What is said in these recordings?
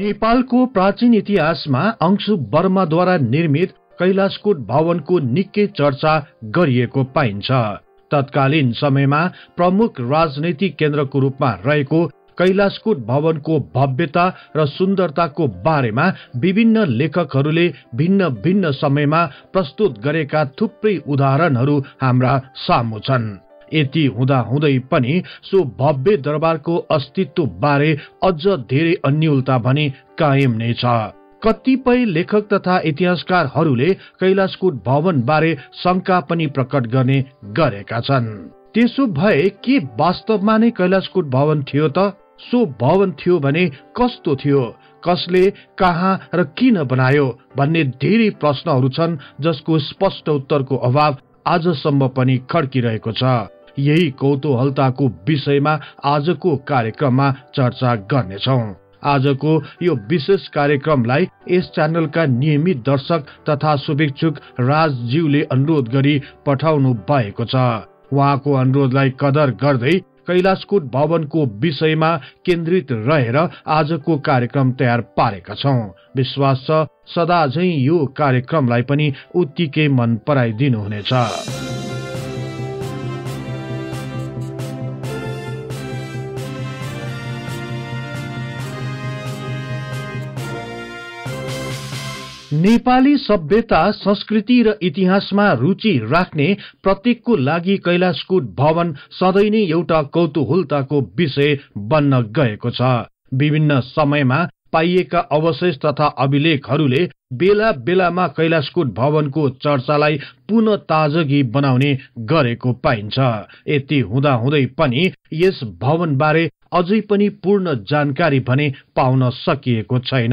नेपालको प्राचीन इतिहासमा अंशु वर्माद्वारा निर्मित कैलाशकोट भवनको निकै चर्चा गरिएको पाइन्छ तत्कालीन समयमा प्रमुख राजनैतिक केन्द्रको रूपमा रहेको कैलाशकोट भवनको भव्यता र सुन्दरताको बारेमा विभिन्न लेखकहरूले भिन्न भिन्न समयमा प्रस्तुत गरेका थुप्रै उदाहरणहरू हाम्रा सामु छन् यति हुँदा हुँदै पनि सो भव्य दरबारको अस्तित्व बारे अझ धेरै अन्यलता भने कायम नै छ कतिपय लेखक तथा इतिहासकारहरूले कैलाशकोट बारे शङ्का पनि प्रकट गर्ने गरेका छन् त्यसो भए के वास्तवमा नै कैलाशकोट भवन थियो त सो भवन थियो भने कस्तो थियो कसले कहाँ र किन बनायो भन्ने धेरै प्रश्नहरू छन् जसको स्पष्ट उत्तरको अभाव आजसम्म पनि खड्किरहेको छ यही कौतूहलताको विषयमा आजको कार्यक्रममा चर्चा गर्नेछौ आजको यो विशेष कार्यक्रमलाई यस च्यानलका नियमित दर्शक तथा शुभेच्छुक राजज्यूले अनुरोध गरी पठाउनु भएको छ उहाँको अनुरोधलाई कदर गर्दै कैलाशकोट भवनको विषयमा केन्द्रित रहेर आजको कार्यक्रम तयार पारेका छौ विश्वास छ सदा यो कार्यक्रमलाई पनि उत्तिकै मन पराइदिनुहुनेछ नेपाली सभ्यता संस्कृति र इतिहासमा रुचि राख्ने प्रत्येकको लागि कैलाशकोट भवन सधैँ नै एउटा कौतूहलताको विषय बन्न गएको छ विभिन्न समयमा पाइएका अवशेष तथा अभिलेखहरूले बेला बेलामा कैलाशकोट भवनको चर्चालाई पुनः ताजगी बनाउने गरेको पाइन्छ यति हुँदाहुँदै पनि यस भवनबारे अझै पनि पूर्ण जानकारी भने पाउन सकिएको छैन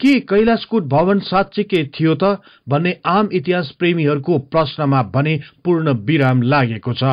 के कैलाशकोट भवन के थियो त भन्ने आम इतिहास प्रेमीहरूको प्रश्नमा भने पूर्ण विराम लागेको छ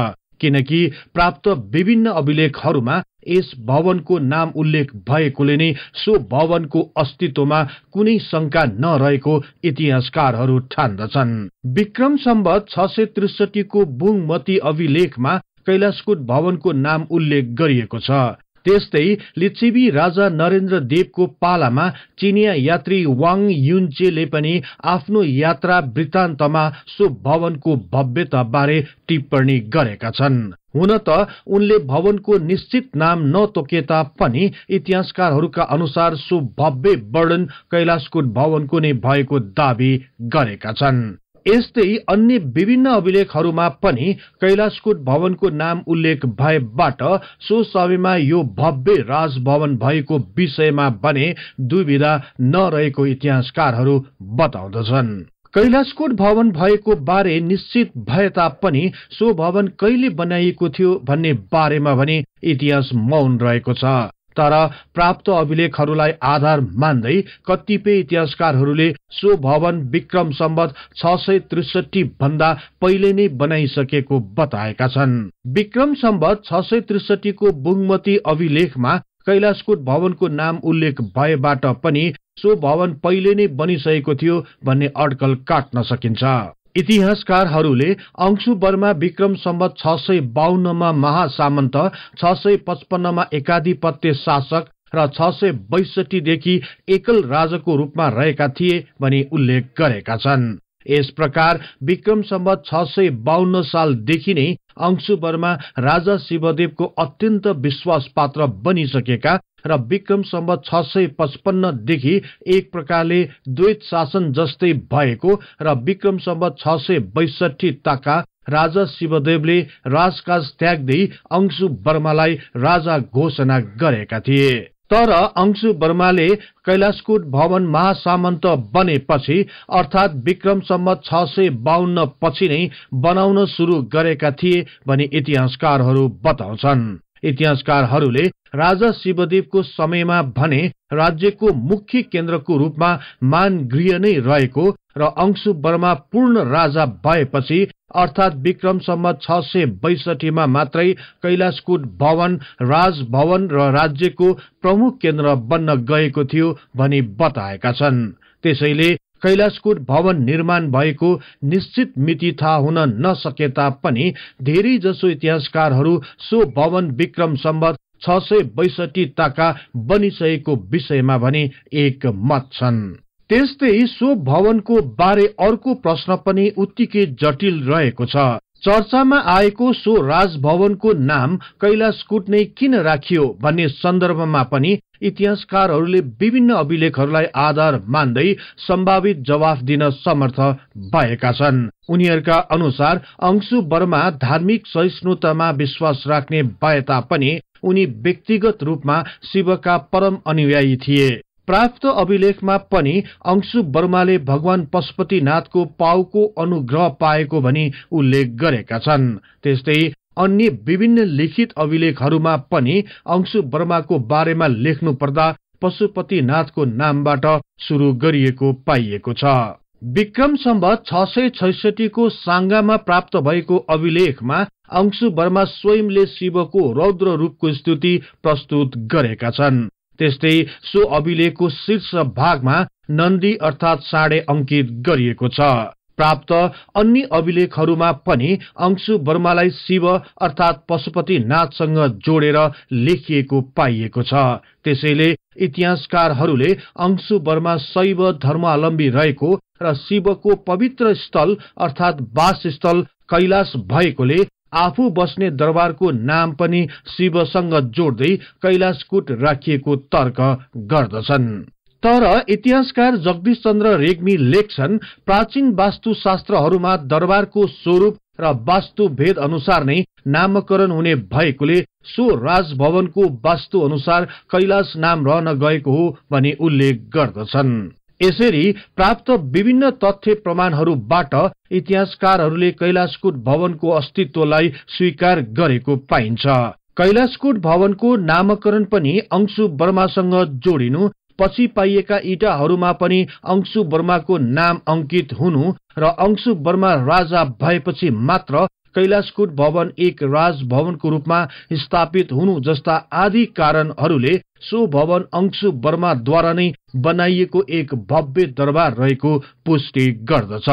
किनकि प्राप्त विभिन्न अभिलेखहरूमा यस भवनको नाम उल्लेख भएकोले नै सो भवनको अस्तित्वमा कुनै शंका नरहेको इतिहासकारहरू ठान्दछन् विक्रम सम्बत छ सय त्रिसठीको बुङमती अभिलेखमा कैलाशकोट भवनको नाम उल्लेख गरिएको छ त्यस्तै लिच्छिबी राजा नरेन्द्र देवको पालामा चिनिया यात्री वाङ युन्चेले पनि आफ्नो यात्रा वृत्तान्तमा सो भवनको भव्यता बारे टिप्पणी गरेका छन् हुन त उनले भवनको निश्चित नाम नतोकेता पनि इतिहासकारहरूका अनुसार सो भव्य वर्णन कैलाशकोट भवनको नै भएको दावी गरेका छन् यस्तै अन्य विभिन्न अभिलेखहरूमा पनि कैलाशकोट भवनको नाम उल्लेख भएबाट सो समयमा यो भव्य राजभवन भएको विषयमा भने दुविधा नरहेको इतिहासकारहरू बताउँदछन् कैलाशकोट भवन भएको बारे निश्चित भए तापनि सो भवन कहिले बनाइएको थियो भन्ने बारेमा भने इतिहास मौन रहेको छ तर प्राप्त अभिलेखहरूलाई आधार मान्दै कतिपय इतिहासकारहरूले सो भवन विक्रम सम्बत छ सय त्रिसठी भन्दा पहिले नै बनाइसकेको बताएका छन् विक्रम सम्बत छ सय त्रिसठीको बुङमती अभिलेखमा कैलाशकोट भवनको नाम उल्लेख भएबाट पनि सो भवन पहिले नै बनिसकेको थियो भन्ने अड्कल काट्न सकिन्छ इतिहासकारहरूले अंशु वर्मा विक्रम सम्बत छ सय बाहन्नमा महासामन्त छ सय पचपन्नमा एकाधिपत्य शासक र छ सय बैसठीदेखि एकल राजाको रूपमा रहेका थिए भनी उल्लेख गरेका छन् यस प्रकार विक्रम सम्बत छ सय बाहन्न सालदेखि नै अंशु वर्मा राजा शिवदेवको अत्यन्त पात्र बनिसकेका र विक्रम सम्बत छ सय पचपन्नदेखि एक प्रकारले द्वैत शासन जस्तै भएको र विक्रम सम्बत छ सय बैसठी तका राजा शिवदेवले राजकाज त्याग्दै अंशु वर्मालाई राजा घोषणा गरेका थिए तर अंशु वर्माले कैलाशकोट भवन महासामन्त बनेपछि अर्थात विक्रम सम्बत छ सय बाहन्न पछि नै बनाउन सुरु गरेका थिए भनी इतिहासकारहरू बताउँछन् इतिहासकारहरूले राजा शिवदेवको समयमा भने राज्यको मुख्य केन्द्रको रूपमा मान गृह नै रहेको र अंशु वर्मा पूर्ण राजा भएपछि अर्थात् विक्रमसम्म छ सय बैसठीमा मात्रै कैलाशकोट भवन राजभवन र राज्यको प्रमुख केन्द्र बन्न गएको थियो भनी बताएका छन् त्यसैले कैलाशकोट भवन निर्माण भएको निश्चित मिति थाहा हुन नसके तापनि धेरैजसो इतिहासकारहरू सो भवन विक्रम सम्बत छ सय बैसठी ताका बनिसकेको विषयमा भने एक मत छन् त्यस्तै सो भवनको बारे अर्को प्रश्न पनि उत्तिकै जटिल रहेको छ चर्चामा आएको सो राजभवनको नाम कैलाश कुट नै किन राखियो भन्ने सन्दर्भमा पनि इतिहासकारहरूले विभिन्न अभिलेखहरूलाई आधार मान्दै सम्भावित जवाफ दिन समर्थ भएका छन् उनीहरूका अनुसार अंशु वर्मा धार्मिक सहिष्णुतामा विश्वास राख्ने भए तापनि उनी व्यक्तिगत रूपमा शिवका परम अनुयायी थिए प्राप्त अभिलेखमा पनि अंशु वर्माले भगवान पशुपतिनाथको पाउको अनुग्रह पाएको भनी उल्लेख गरेका छन् त्यस्तै अन्य विभिन्न लिखित अभिलेखहरूमा पनि अंशु वर्माको बारेमा लेख्नु पर्दा पशुपतिनाथको नामबाट सुरु गरिएको पाइएको छ विक्रम सम्बत छ सय छैसठीको साङ्गामा प्राप्त भएको अभिलेखमा अंशु वर्मा स्वयंले शिवको रौद्र रूपको स्तुति प्रस्तुत गरेका छन् त्यस्तै सो अभिलेखको शीर्ष भागमा नन्दी अर्थात साँडे अङ्कित गरिएको छ प्राप्त अन्य अभिलेखहरूमा पनि अंशु वर्मालाई शिव अर्थात पशुपति नाथसँग जोडेर लेखिएको पाइएको छ त्यसैले इतिहासकारहरूले अंशु वर्मा शैव धर्मावलम्बी रहेको र शिवको पवित्र स्थल अर्थात वासस्थल कैलाश भएकोले आफू बस्ने दरबारको नाम पनि शिवसँग जोड्दै कैलाशकुट राखिएको तर्क गर्दछन् तर इतिहासकार जगदीश चन्द्र रेग्मी लेख्छन् प्राचीन वास्तुशास्त्रहरूमा दरबारको स्वरूप र वास्तुभेद अनुसार नै नामकरण हुने भएकोले सो राजभवनको वास्तु अनुसार कैलाश नाम रहन गएको हो भनी उल्लेख गर्दछन् यसरी प्राप्त विभिन्न तथ्य प्रमाणहरूबाट इतिहासकारहरूले कैलाशकोट भवनको अस्तित्वलाई स्वीकार गरेको पाइन्छ कैलाशकोट भवनको नामकरण पनि अंशु वर्मासँग जोडिनु पछि पाइएका इटाहरूमा पनि अंशु वर्माको नाम अंकित हुनु र अंशु वर्मा राजा भएपछि मात्र कैलाशकोट भवन एक राजभवनको रूपमा स्थापित हुनु जस्ता आदि कारणहरूले सो भवन अंशु वर्माद्वारा नै बनाइएको एक भव्य दरबार रहेको पुष्टि गर्दछ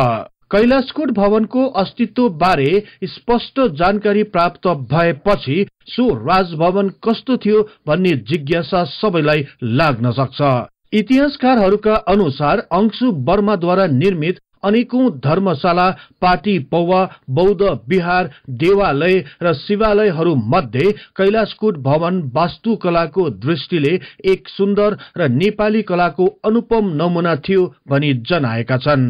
कैलाशकोट भवनको अस्तित्व बारे स्पष्ट जानकारी प्राप्त भएपछि सो राजभवन कस्तो थियो भन्ने जिज्ञासा सबैलाई लाग्न सक्छ इतिहासकारहरूका अनुसार अंशु वर्माद्वारा निर्मित अनेकौं धर्मशाला पाटी पौवा बौद्ध विहार देवालय र शिवालयहरू मध्ये कैलाशकोट भवन वास्तुकलाको दृष्टिले एक सुन्दर र नेपाली कलाको अनुपम नमुना थियो भनी जनाएका छन्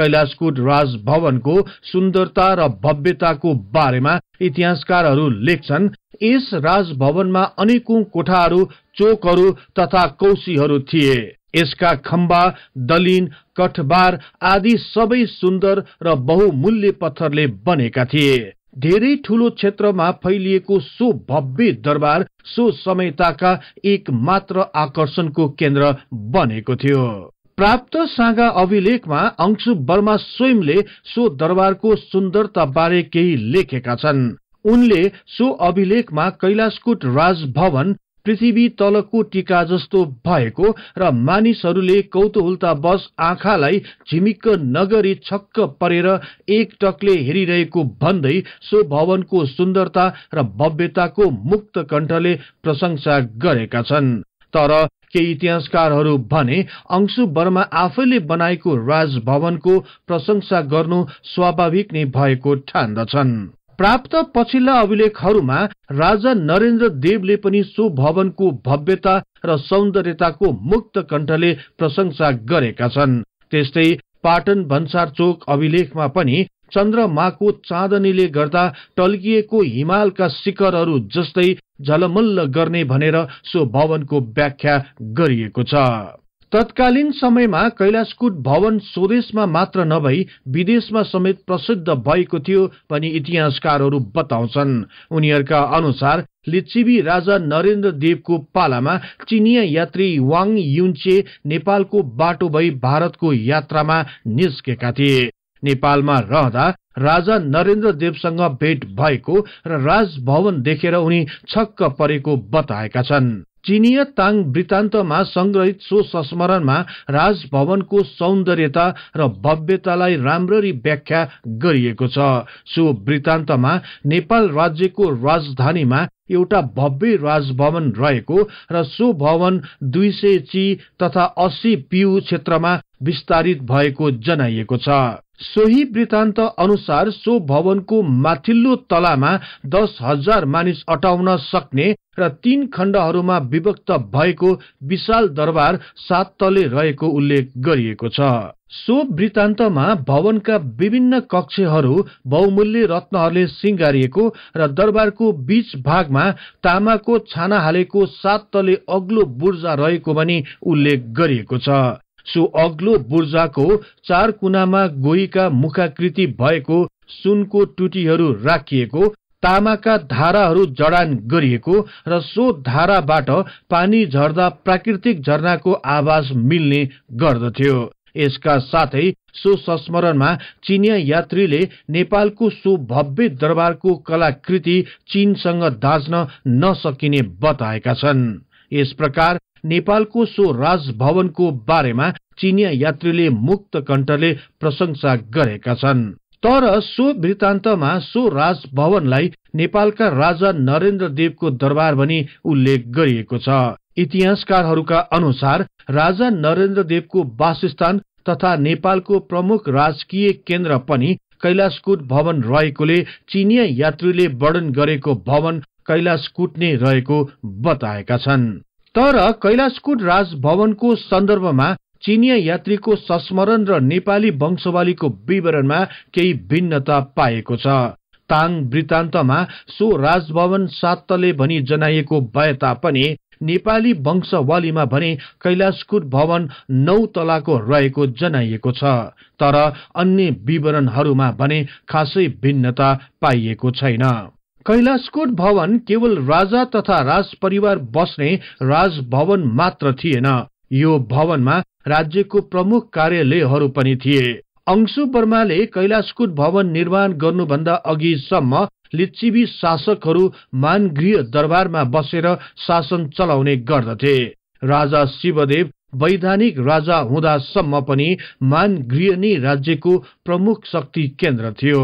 कैलाशकोट राजभवनको सुन्दरता र भव्यताको बारेमा इतिहासकारहरू लेख्छन् यस राजभवनमा अनेकौं कोठाहरू चोकहरू तथा कौशीहरू थिए यसका खम्बा दलिन कठबार आदि सबै सुन्दर र बहुमूल्य पत्थरले बनेका थिए धेरै ठूलो क्षेत्रमा फैलिएको सो भव्य दरबार सो समयताका एक मात्र आकर्षणको केन्द्र बनेको थियो प्राप्त साँगा अभिलेखमा अंशु वर्मा स्वयंले सो दरबारको बारे केही लेखेका छन् उनले सो अभिलेखमा कैलाशकुट राजभवन पृथ्वी तलको टिका जस्तो भएको र मानिसहरूले बस आँखालाई झिमिक्क नगरी छक्क परेर एक टकले हेरिरहेको भन्दै सो भवनको सुन्दरता र भव्यताको मुक्त कण्ठले प्रशंसा गरेका छन् तर केही इतिहासकारहरू भने अंशु वर्मा आफैले बनाएको राजभवनको प्रशंसा गर्नु स्वाभाविक नै भएको ठान्दछन् प्राप्त पछिल्ला अभिलेखहरूमा राजा नरेन्द्र देवले पनि सो भवनको भव्यता र सौन्दर्यताको मुक्त कण्ठले प्रशंसा गरेका छन् त्यस्तै पाटन भन्सार चोक अभिलेखमा पनि चन्द्रमाको चाँदनीले गर्दा टल्किएको हिमालका शिखरहरू जस्तै झलमल्ल गर्ने भनेर सो भवनको व्याख्या गरिएको छ तत्कालीन समयमा कैलाशकुट भवन स्वदेशमा मात्र नभई विदेशमा समेत प्रसिद्ध भएको थियो पनि इतिहासकारहरू बताउँछन् उनीहरूका अनुसार लिच्छिबी राजा नरेन्द्र देवको पालामा चिनिया यात्री वाङ युन्चे नेपालको बाटो भई भारतको यात्रामा निस्केका थिए नेपालमा रहँदा राजा नरेन्द्र देवसँग भेट भएको र राजभवन देखेर उनी छक्क परेको बताएका छन् चिनिय ताङ वृत्तान्तमा संग्रहित सो संस्मरणमा राजभवनको सौन्दर्यता र भव्यतालाई राम्ररी व्याख्या गरिएको छ सो वृत्तान्तमा नेपाल राज्यको राजधानीमा एउटा भव्य राजभवन रहेको र सो भवन दुई सय ची तथा अस्सी पिउ क्षेत्रमा विस्तारित भएको जनाइएको छ सोही वृत्तान्त अनुसार सो भवनको माथिल्लो तलामा दस हजार मानिस अटाउन सक्ने र तीन खण्डहरूमा विभक्त भएको विशाल दरबार सात तले रहेको उल्लेख गरिएको छ सो वृत्तान्तमा भवनका विभिन्न कक्षहरू बहुमूल्य रत्नहरूले सिंगारिएको र दरबारको बीच भागमा तामाको छाना हालेको सात तले अग्लो बुर्जा रहेको पनि उल्लेख गरिएको छ सो अग्लो बुर्जाको चार कुनामा गोहीका मुखाकृति भएको सुनको टुटीहरू राखिएको तामाका धाराहरू जडान गरिएको र सो धाराबाट पानी झर्दा प्राकृतिक झरनाको आवाज मिल्ने गर्दथ्यो यसका साथै सो संस्मरणमा चिनिया यात्रीले नेपालको सो भव्य दरबारको कलाकृति चीनसँग दाज्न नसकिने बताएका छन् यस प्रकार नेपालको सो राजभवनको बारेमा चिनिया यात्रीले मुक्त कण्ठले प्रशंसा गरेका छन् तर सो वृत्तान्तमा सो राजभवनलाई नेपालका राजा नरेन्द्र देवको दरबार भनी उल्लेख गरिएको छ इतिहासकारहरूका अनुसार राजा नरेन्द्र देवको वासस्थान तथा नेपालको प्रमुख राजकीय केन्द्र पनि कैलाशकुट भवन रहेकोले चिनिया यात्रीले वर्णन गरेको भवन कैलाशकुट नै रहेको बताएका छन् तर कैलाशकुट राजभवनको सन्दर्भमा चिनिया यात्रीको संस्मरण र नेपाली वंशवालीको विवरणमा केही भिन्नता पाएको छ ताङ वृत्तान्तमा सो राजभवन सातले भनी जनाइएको भए तापनि नेपाली वंशवालीमा भने कैलाशकुट भवन नौ तलाको रहेको जनाइएको छ तर अन्य विवरणहरूमा भने खासै भिन्नता पाइएको छैन कैलाशकोट भवन केवल राजा तथा राजपरिवार बस्ने राजभवन मात्र थिएन यो भवनमा राज्यको प्रमुख कार्यालयहरू पनि थिए अंशु वर्माले कैलाशकुट भवन निर्माण गर्नुभन्दा अघिसम्म लिच्छिबी शासकहरू मानगृह दरबारमा बसेर शासन चलाउने गर्दथे राजा शिवदेव वैधानिक राजा हुँदासम्म पनि मानगृह नै राज्यको प्रमुख शक्ति केन्द्र थियो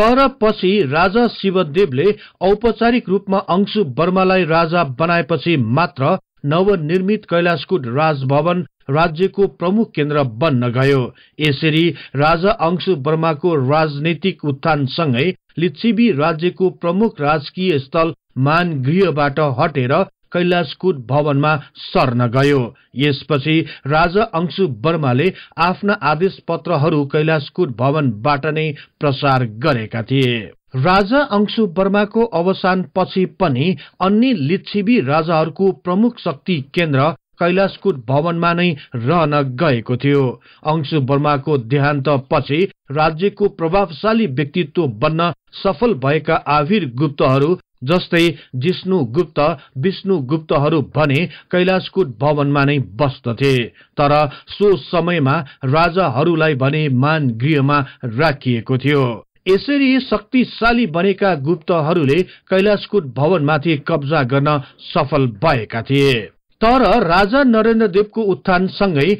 तर पछि राजा शिवदेवले औपचारिक रूपमा अंशु वर्मालाई राजा बनाएपछि मात्र नवनिर्मित कैलाशकुट राजभवन राज्यको प्रमुख केन्द्र बन्न गयो यसरी राजा अंशु वर्माको राजनैतिक उत्थानसँगै लिच्छिबी राज्यको प्रमुख राजकीय स्थल मान गृहबाट हटेर कैलाशकुट भवनमा सर्न गयो यसपछि राजा अंशु वर्माले आफ्ना आदेश पत्रहरू कैलाशकुट भवनबाट नै प्रसार गरेका थिए राजा अंशु वर्माको अवसानपछि पनि अन्य लिच्छिबी राजाहरूको प्रमुख शक्ति केन्द्र कैलाशकुट भवनमा नै रहन गएको थियो अंशु वर्माको देहान्तपछि राज्यको प्रभावशाली व्यक्तित्व बन्न सफल भएका आविर गुप्तहरू जस्तै जिष्णु गुप्त विष्णु गुप्तहरू भने कैलाशकुट भवनमा नै बस्दथे तर सो समयमा राजाहरूलाई भने मान गृहमा राखिएको थियो यसरी शक्तिशाली बनेका गुप्तहरूले कैलाशकुट भवनमाथि कब्जा गर्न सफल भएका थिए तर राजा को उत्थान नरेन्द्रदेवको उत्थानसँगै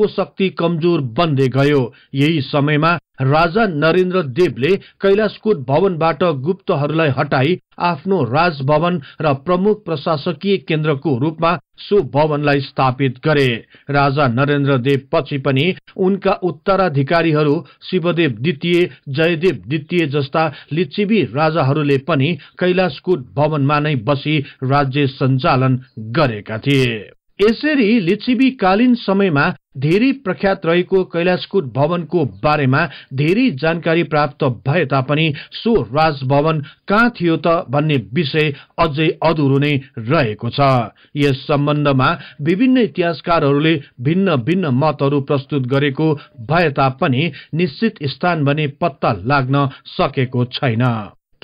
को शक्ति कमजोर बन्दै गयो यही समय में राजा नरेन्द्र देवले कैलाशकोट भवनबाट गुप्तहरूलाई हटाई आफ्नो राजभवन र प्रमुख प्रशासकीय केन्द्रको रूपमा सो भवनलाई स्थापित गरे राजा नरेन्द्र देव पछि पनि उनका उत्तराधिकारीहरू शिवदेव द्वितीय जयदेव द्वितीय जस्ता लिच्छिवी राजाहरूले पनि कैलाशकोट भवनमा नै बसी राज्य सञ्चालन गरेका थिए यसरी लिच्छिवी समयमा धेरै प्रख्यात रहेको कैलाशकोट भवनको बारेमा धेरै जानकारी प्राप्त भए तापनि सो राजभवन कहाँ थियो त भन्ने विषय अझै अधुरो नै रहेको छ यस सम्बन्धमा विभिन्न इतिहासकारहरूले भिन्न भिन्न मतहरू प्रस्तुत गरेको भए तापनि निश्चित स्थान भने पत्ता लाग्न सकेको छैन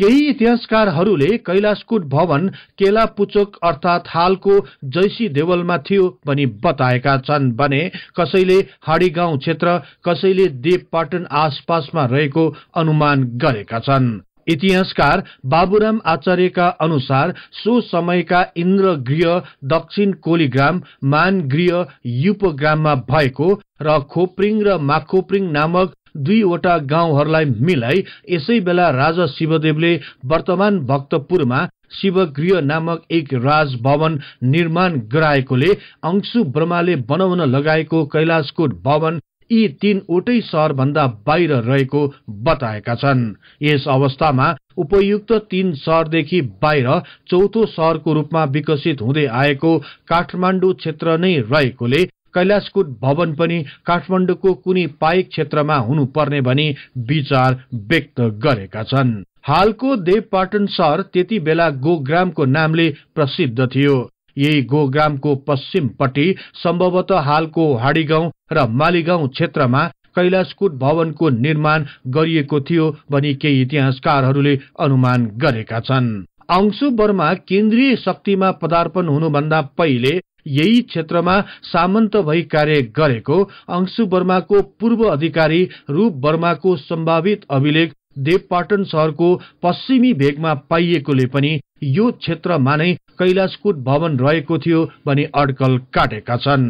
केही इतिहासकारहरूले कैलाशकुट भवन केलापुचोक अर्थात हालको जैसी देवलमा थियो भनी बताएका छन् भने कसैले हाडीगाउँ क्षेत्र कसैले देवपाटन आसपासमा रहेको अनुमान गरेका छन् इतिहासकार बाबुराम आचार्यका अनुसार सो समयका इन्द्रगृह दक्षिण कोलीग्राम मानगृह युपग्राममा भएको र खोप्रिङ र माखोप्रिङ नामक दुईवटा गाउँहरूलाई मिलाइ यसै बेला राजा शिवदेवले वर्तमान भक्तपुरमा शिवगृह नामक एक राजभवन निर्माण गराएकोले अंशु ब्रह्माले बनाउन लगाएको कैलाशकोट भवन यी तीनवटै सहरभन्दा बाहिर रहेको बताएका छन् यस अवस्थामा उपयुक्त तीन सहरदेखि बाहिर चौथो सहरको रूपमा विकसित हुँदै आएको काठमाडौँ क्षेत्र नै रहेकोले कैलाशकुट भवन पनि काठमाडौँको कुनै पाइक क्षेत्रमा हुनुपर्ने भनी विचार व्यक्त गरेका छन् हालको देवपाटन सहर त्यति बेला गोग्रामको नामले प्रसिद्ध थियो यही गोग्रामको पश्चिमपट्टि सम्भवतः हालको हाडीगाउँ र मालीगाउँ क्षेत्रमा कैलाशकुट भवनको निर्माण गरिएको थियो भनी केही इतिहासकारहरूले अनुमान गरेका छन् अंशु वर्मा केन्द्रीय शक्तिमा पदार्पण हुनुभन्दा पहिले यही क्षेत्रमा सामन्त भई कार्य गरेको अंशु वर्माको पूर्व अधिकारी रूप वर्माको सम्भावित अभिलेख देवपाटन सहरको पश्चिमी भेगमा पाइएकोले पनि यो क्षेत्रमा नै कैलाशकुट भवन रहेको थियो भनी अड्कल काटेका छन्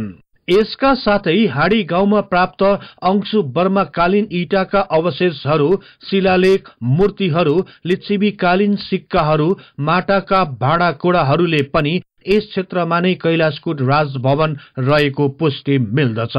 यसका साथै हाडी गाउँमा प्राप्त अंशु वर्माकालीन इटाका अवशेषहरू शिलालेख मूर्तिहरू लिच्छिबीकालीन सिक्काहरू माटाका भाँडाकोडाहरूले पनि यस क्षेत्रमा नै कैलाशकुट राजभवन रहेको पुष्टि मिल्दछ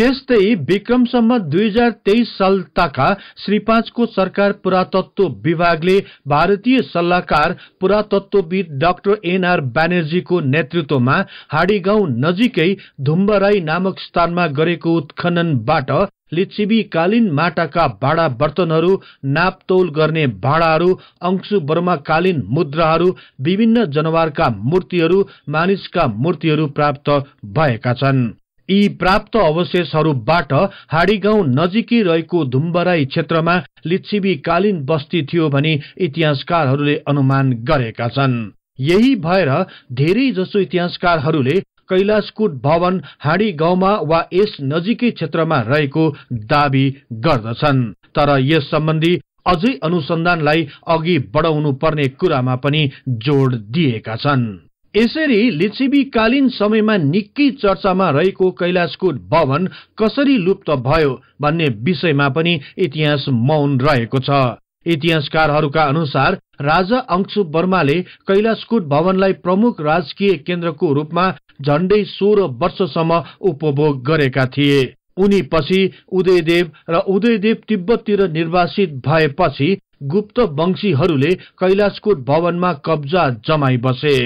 त्यस्तै विक्रमसम्म दुई हजार तेइस साल ताका श्री पाँचको सरकार पुरातत्व विभागले भारतीय सल्लाहकार पुरातत्वविद डाक्टर एनआर ब्यानर्जीको नेतृत्वमा हाडीगाउँ नजिकै धुम्बराई नामक स्थानमा गरेको उत्खननबाट लिच्छिबीकालीन माटाका भाँडा बर्तनहरू नापतोल गर्ने भाँडाहरू अंशु वर्माकालीन मुद्राहरू विभिन्न जनावरका मूर्तिहरू मानिसका मूर्तिहरू प्राप्त भएका छन् यी प्राप्त अवशेषहरूबाट हाडीगाउँ नजिकै रहेको धुम्बराई क्षेत्रमा कालीन बस्ती थियो भनी इतिहासकारहरूले अनुमान गरेका छन् यही भएर धेरै जसो इतिहासकारहरूले कैलाशकुट भवन हाँडी गाउँमा वा यस नजिकै क्षेत्रमा रहेको दावी गर्दछन् तर यस सम्बन्धी अझै अनुसन्धानलाई अघि बढाउनु पर्ने कुरामा पनि जोड दिएका छन् यसरी लिच्छिबीकालीन समयमा निकै चर्चामा रहेको कैलाशकोट भवन कसरी लुप्त भयो भन्ने विषयमा पनि इतिहास मौन रहेको छ इतिहासकारहरूका अनुसार राजा अंशु वर्माले कैलाशकोट भवनलाई प्रमुख राजकीय केन्द्रको रूपमा झण्डै सोह्र वर्षसम्म उपभोग गरेका थिए उनी पछि उदयदेव र उदयदेव तिब्बततिर निर्वासित भएपछि गुप्त वंशीहरूले कैलाशकोट भवनमा कब्जा जमाइ बसे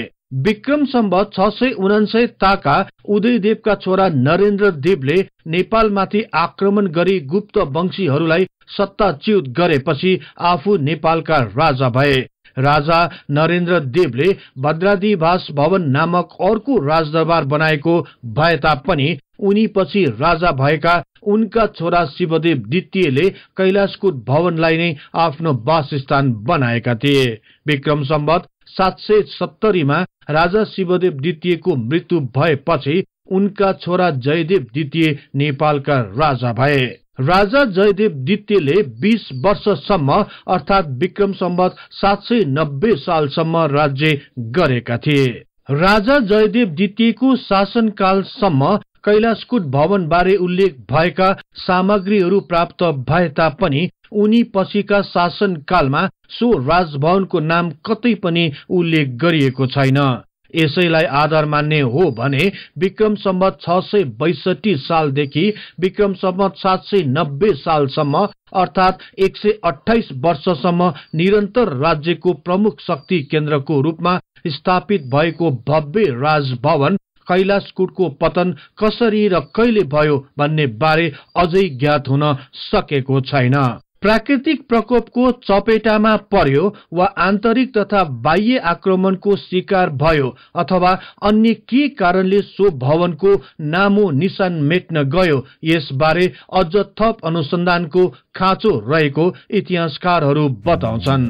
विक्रम सम्बत छ सय उनासय ताका उदयदेवका छोरा नरेन्द्र देवले नेपालमाथि आक्रमण गरी गुप्त वंशीहरूलाई सत्ताच्युत गरेपछि आफू नेपालका राजा भए राजा नरेन्द्र देवले भद्रादिवास भवन नामक अर्को राजदरबार बनाएको भए तापनि उनी पछि राजा भएका उनका छोरा शिवदेव द्वितीयले कैलाशकुट भवनलाई नै आफ्नो वासस्थान बनाएका थिए विक्रम सम्बत सात सय सत्तरीमा राजा शिवदेव द्वितीयको मृत्यु भएपछि उनका छोरा जयदेव द्वितीय नेपालका राजा भए राजा जयदेव द्वितीयले बीस वर्षसम्म अर्थात विक्रम सम्बत सात सय नब्बे सालसम्म राज्य गरेका थिए राजा जयदेव द्वितीयको शासनकालसम्म कैलाशकुट भवन बारे उल्लेख भएका सामग्रीहरू प्राप्त भए तापनि उनी पछिका शासनकालमा सो राजभवनको नाम कतै पनि उल्लेख गरिएको छैन यसैलाई आधार मान्ने हो भने विक्रम सम्बत छ सय बैसठी सालदेखि विक्रम सम्बत सात सय नब्बे सालसम्म अर्थात् एक सय अठाइस वर्षसम्म निरन्तर राज्यको प्रमुख शक्ति केन्द्रको रूपमा स्थापित भएको भव्य राजभवन कैलाशकुटको पतन कसरी र कहिले भयो भन्ने बारे अझै ज्ञात हुन सकेको छैन प्राकृतिक प्रकोपको चपेटामा पर्यो वा आन्तरिक तथा बाह्य आक्रमणको शिकार भयो अथवा अन्य के कारणले सो भवनको नामो निशान मेट्न गयो यसबारे अझ थप अनुसन्धानको खाँचो रहेको इतिहासकारहरू बताउँछन्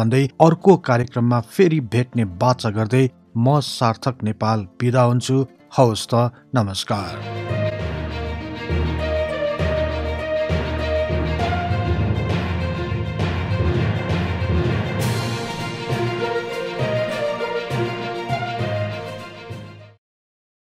भन्दै अर्को कार्यक्रममा फेरि भेट्ने बाचा गर्दै म सार्थक नेपाल बिदा हुन्छु हवस् त नमस्कार